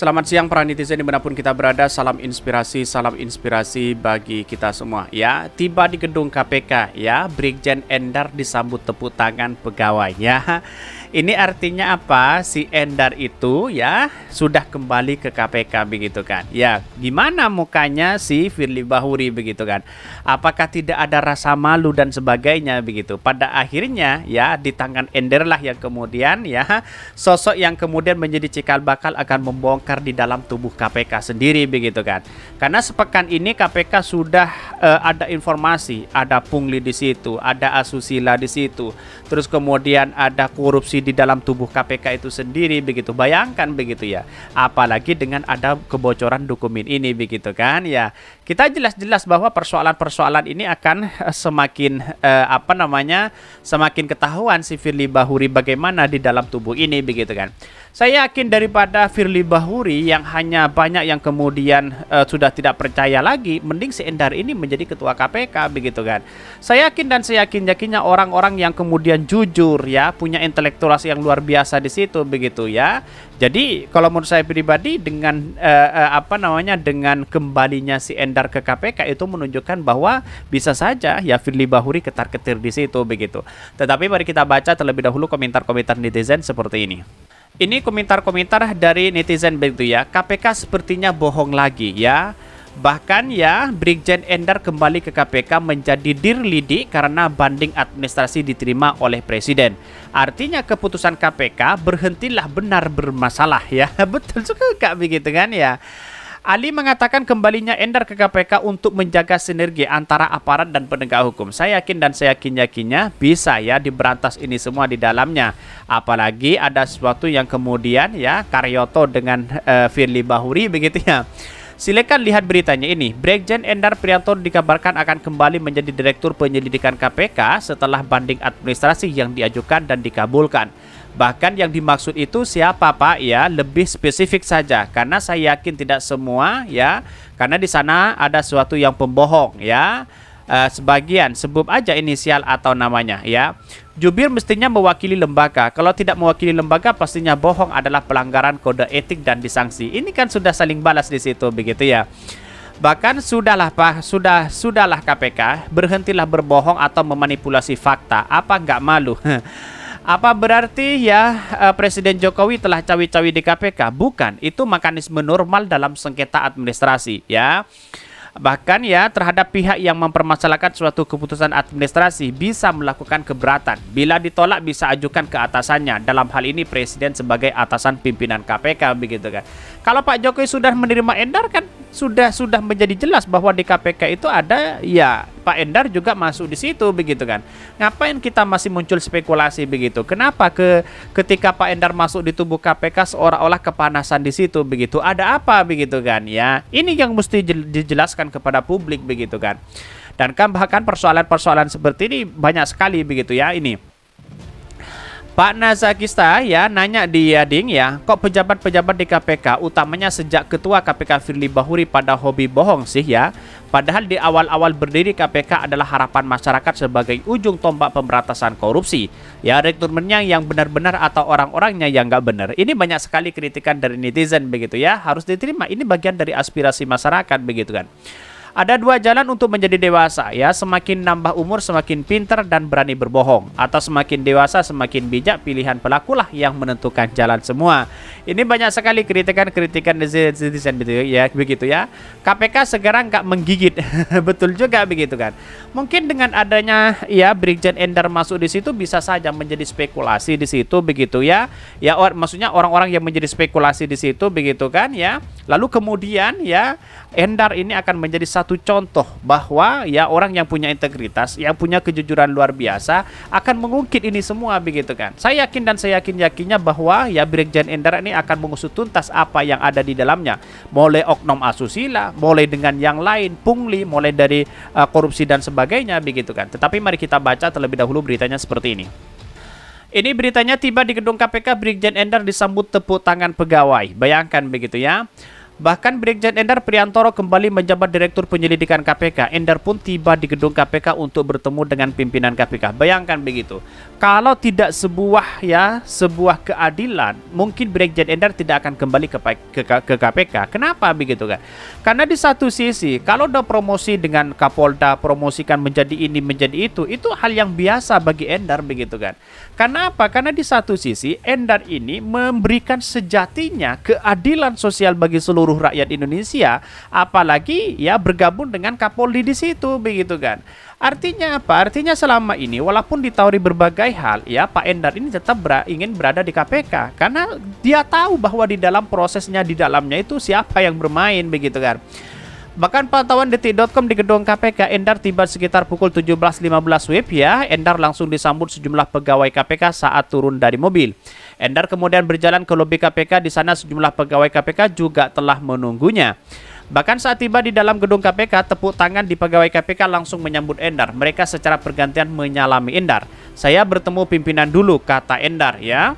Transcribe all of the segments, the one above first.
Selamat siang para netizen dimanapun kita berada, salam inspirasi, salam inspirasi bagi kita semua ya. Tiba di gedung KPK ya, Brigjen Endar disambut tepuk tangan pegawainya. Ini artinya apa? Si Endar itu ya sudah kembali ke KPK begitu kan. Ya, gimana mukanya si Firly Bahuri begitu kan. Apakah tidak ada rasa malu dan sebagainya begitu. Pada akhirnya ya di tangan Ender lah yang kemudian ya sosok yang kemudian menjadi cikal bakal akan membongkar di dalam tubuh KPK sendiri begitu kan. Karena sepekan ini KPK sudah uh, ada informasi, ada pungli di situ, ada asusila di situ. Terus kemudian ada korupsi di dalam tubuh KPK itu sendiri begitu. Bayangkan begitu ya. Apalagi dengan ada kebocoran dokumen ini begitu kan ya. Kita jelas-jelas bahwa persoalan-persoalan ini akan eh, semakin eh, apa namanya? semakin ketahuan si Firly Bahuri bagaimana di dalam tubuh ini begitu kan. Saya yakin daripada Firly Bahuri yang hanya banyak yang kemudian eh, sudah tidak percaya lagi, mending si Endar ini menjadi ketua KPK begitu kan. Saya yakin dan saya yakin-yakinnya orang-orang yang kemudian jujur ya, punya intelektual yang luar biasa di situ begitu ya. Jadi kalau menurut saya pribadi dengan eh, eh, apa namanya dengan kembalinya si Endar ke KPK itu menunjukkan bahwa bisa saja ya Firly Bahuri ketar-ketir di situ begitu. Tetapi mari kita baca terlebih dahulu komentar-komentar netizen seperti ini. Ini komentar-komentar dari netizen begitu ya. KPK sepertinya bohong lagi ya. Bahkan ya, Brigjen Endar kembali ke KPK menjadi lidi karena banding administrasi diterima oleh Presiden. Artinya keputusan KPK berhentilah benar bermasalah ya. Betul juga begitu kan ya. Ali mengatakan kembalinya Endar ke KPK untuk menjaga sinergi antara aparat dan penegak hukum. Saya yakin dan saya yakin-yakinnya bisa ya diberantas ini semua di dalamnya. Apalagi ada sesuatu yang kemudian ya Karyoto dengan uh, Firly Bahuri begitu ya. Silakan lihat beritanya ini. Brigjen Endar Prianto dikabarkan akan kembali menjadi Direktur Penyelidikan KPK setelah banding administrasi yang diajukan dan dikabulkan. Bahkan yang dimaksud itu siapa Pak ya lebih spesifik saja karena saya yakin tidak semua ya karena di sana ada sesuatu yang pembohong ya uh, sebagian sebut aja inisial atau namanya ya. Jubir mestinya mewakili lembaga. Kalau tidak mewakili lembaga pastinya bohong adalah pelanggaran kode etik dan disanksi Ini kan sudah saling balas di situ begitu ya. Bahkan sudahlah Pak, sudah sudahlah KPK, berhentilah berbohong atau memanipulasi fakta. Apa nggak malu? Apa berarti ya eh, Presiden Jokowi telah cawi-cawi di KPK? Bukan, itu mekanisme normal dalam sengketa administrasi ya. Bahkan ya terhadap pihak yang mempermasalahkan suatu keputusan administrasi bisa melakukan keberatan. Bila ditolak bisa ajukan ke atasannya. Dalam hal ini presiden sebagai atasan pimpinan KPK begitu kan. Kalau Pak Jokowi sudah menerima endar kan sudah sudah menjadi jelas bahwa di KPK itu ada ya Pak Endar juga masuk di situ begitu kan. Ngapain kita masih muncul spekulasi begitu? Kenapa ke ketika Pak Endar masuk di tubuh KPK seolah-olah kepanasan di situ begitu? Ada apa begitu kan ya? Ini yang mesti dijelaskan kepada publik begitu kan. Dan kan bahkan persoalan-persoalan seperti ini banyak sekali begitu ya ini Pak Nazakista ya nanya di Yading ya, kok pejabat-pejabat di KPK utamanya sejak ketua KPK Firly Bahuri pada hobi bohong sih ya? Padahal di awal-awal berdiri KPK adalah harapan masyarakat sebagai ujung tombak pemberantasan korupsi. Ya rekrutmennya yang benar-benar atau orang-orangnya yang nggak benar. Ini banyak sekali kritikan dari netizen begitu ya, harus diterima. Ini bagian dari aspirasi masyarakat begitu kan. Ada dua jalan untuk menjadi dewasa ya, semakin nambah umur semakin pintar dan berani berbohong atau semakin dewasa semakin bijak pilihan pelakulah yang menentukan jalan semua. Ini banyak sekali kritikan-kritikan netizen begitu ya, begitu ya. KPK segera nggak menggigit, betul juga begitu kan. Mungkin dengan adanya ya Brigjen Endar masuk di situ bisa saja menjadi spekulasi di situ begitu ya. Ya or, maksudnya orang-orang yang menjadi spekulasi di situ begitu kan ya Lalu kemudian ya Endar ini akan menjadi satu contoh bahwa ya orang yang punya integritas, yang punya kejujuran luar biasa akan mengungkit ini semua begitu kan. Saya yakin dan saya yakin yakinnya bahwa ya Brigjen Endar ini akan mengusut tuntas apa yang ada di dalamnya, mulai oknum asusila, mulai dengan yang lain, pungli, mulai dari uh, korupsi dan sebagainya begitu kan. Tetapi mari kita baca terlebih dahulu beritanya seperti ini. Ini beritanya tiba di gedung KPK Brigjen Endar disambut tepuk tangan pegawai. Bayangkan begitu ya. Bahkan Brigjen Endar Priantoro kembali menjabat Direktur Penyelidikan KPK. Endar pun tiba di gedung KPK untuk bertemu dengan pimpinan KPK. Bayangkan begitu. Kalau tidak sebuah ya, sebuah keadilan, mungkin Brigjen Endar tidak akan kembali ke, ke, ke KPK. Kenapa begitu kan? Karena di satu sisi, kalau udah promosi dengan Kapolda, promosikan menjadi ini, menjadi itu, itu hal yang biasa bagi Endar begitu kan. Karena apa? Karena di satu sisi, Endar ini memberikan sejatinya keadilan sosial bagi seluruh seluruh rakyat Indonesia, apalagi ya bergabung dengan Kapolri di situ begitu kan. Artinya apa? Artinya selama ini walaupun ditawari berbagai hal, ya Pak Endar ini tetap ber ingin berada di KPK karena dia tahu bahwa di dalam prosesnya di dalamnya itu siapa yang bermain begitu kan. Bahkan pantauan detik.com di gedung KPK Endar tiba sekitar pukul 17.15 WIB ya. Endar langsung disambut sejumlah pegawai KPK saat turun dari mobil. Endar kemudian berjalan ke lobi KPK di sana sejumlah pegawai KPK juga telah menunggunya. Bahkan saat tiba di dalam gedung KPK, tepuk tangan di pegawai KPK langsung menyambut Endar. Mereka secara bergantian menyalami Endar. Saya bertemu pimpinan dulu, kata Endar ya.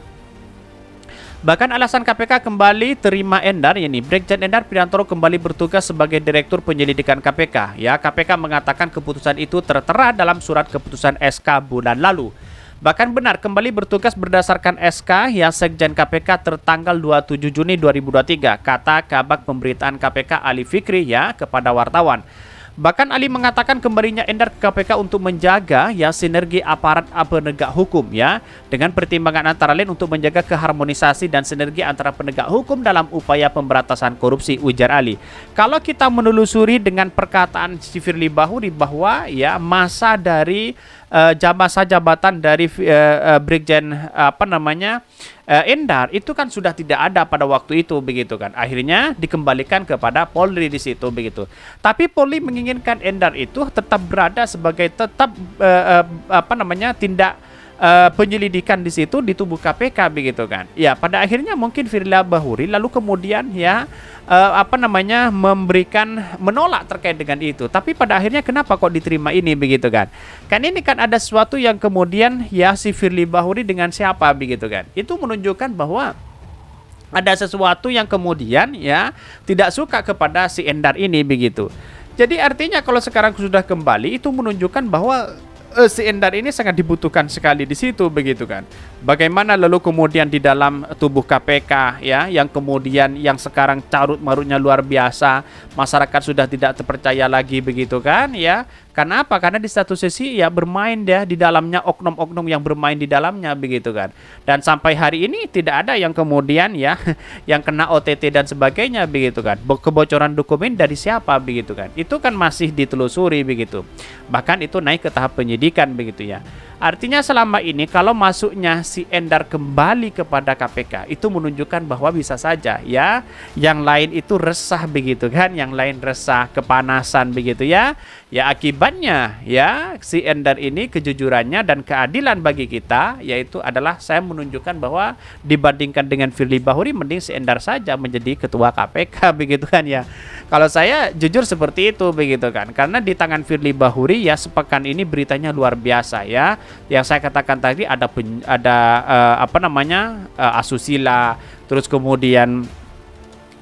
Bahkan alasan KPK kembali terima Endar, yakni Brigjen Endar Priantoro kembali bertugas sebagai Direktur Penyelidikan KPK. Ya, KPK mengatakan keputusan itu tertera dalam surat keputusan SK bulan lalu. Bahkan benar kembali bertugas berdasarkan SK yang Sekjen KPK tertanggal 27 Juni 2023, kata Kabak Pemberitaan KPK Ali Fikri ya kepada wartawan. Bahkan Ali mengatakan kembalinya Endar ke KPK untuk menjaga ya sinergi aparat penegak hukum ya dengan pertimbangan antara lain untuk menjaga keharmonisasi dan sinergi antara penegak hukum dalam upaya pemberantasan korupsi ujar Ali. Kalau kita menelusuri dengan perkataan Sifirli Bahuri bahwa ya masa dari uh, eh, masa jabatan dari uh, Brigjen uh, apa namanya uh, Endar itu kan sudah tidak ada pada waktu itu begitu kan. Akhirnya dikembalikan kepada Polri di situ begitu. Tapi Polri menginginkan Endar itu tetap berada sebagai tetap uh, uh, apa namanya tindak uh, penyelidikan di situ di tubuh KPK begitu kan. Ya, pada akhirnya mungkin Firly Bahuri lalu kemudian ya uh, apa namanya memberikan menolak terkait dengan itu. Tapi pada akhirnya kenapa kok diterima ini begitu kan? Kan ini kan ada sesuatu yang kemudian ya si Firly Bahuri dengan siapa begitu kan. Itu menunjukkan bahwa ada sesuatu yang kemudian ya tidak suka kepada si Endar ini begitu. Jadi artinya kalau sekarang sudah kembali itu menunjukkan bahwa uh, si Endar ini sangat dibutuhkan sekali di situ begitu kan. Bagaimana lalu kemudian di dalam tubuh KPK ya yang kemudian yang sekarang carut marutnya luar biasa, masyarakat sudah tidak terpercaya lagi begitu kan ya. Karena apa? Karena di satu sisi ya bermain ya di dalamnya oknum-oknum yang bermain di dalamnya begitu kan. Dan sampai hari ini tidak ada yang kemudian ya yang kena OTT dan sebagainya begitu kan. Kebocoran dokumen dari siapa begitu kan. Itu kan masih ditelusuri begitu. Bahkan itu naik ke tahap penyidikan begitu ya. Artinya selama ini kalau masuknya si Endar kembali kepada KPK itu menunjukkan bahwa bisa saja ya yang lain itu resah begitu kan, yang lain resah kepanasan begitu ya. Ya akibatnya ya si Endar ini kejujurannya dan keadilan bagi kita yaitu adalah saya menunjukkan bahwa dibandingkan dengan Firly Bahuri mending si Endar saja menjadi ketua KPK begitu kan ya. Kalau saya jujur seperti itu begitu kan. Karena di tangan Firly Bahuri ya sepekan ini beritanya luar biasa ya. Yang saya katakan tadi ada pen, ada uh, apa namanya? Uh, asusila, terus kemudian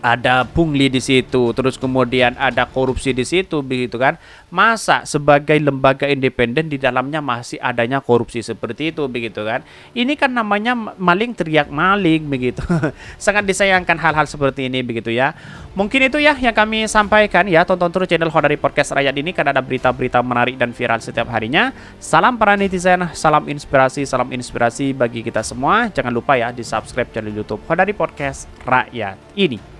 ada pungli di situ, terus kemudian ada korupsi di situ, begitu kan? Masa sebagai lembaga independen di dalamnya masih adanya korupsi seperti itu, begitu kan? Ini kan namanya maling teriak maling, begitu. Sangat disayangkan hal-hal seperti ini, begitu ya. Mungkin itu ya yang kami sampaikan ya. Tonton terus channel Hodari Podcast Rakyat ini karena ada berita-berita menarik dan viral setiap harinya. Salam para netizen, salam inspirasi, salam inspirasi bagi kita semua. Jangan lupa ya di subscribe channel YouTube Hodari Podcast Rakyat ini.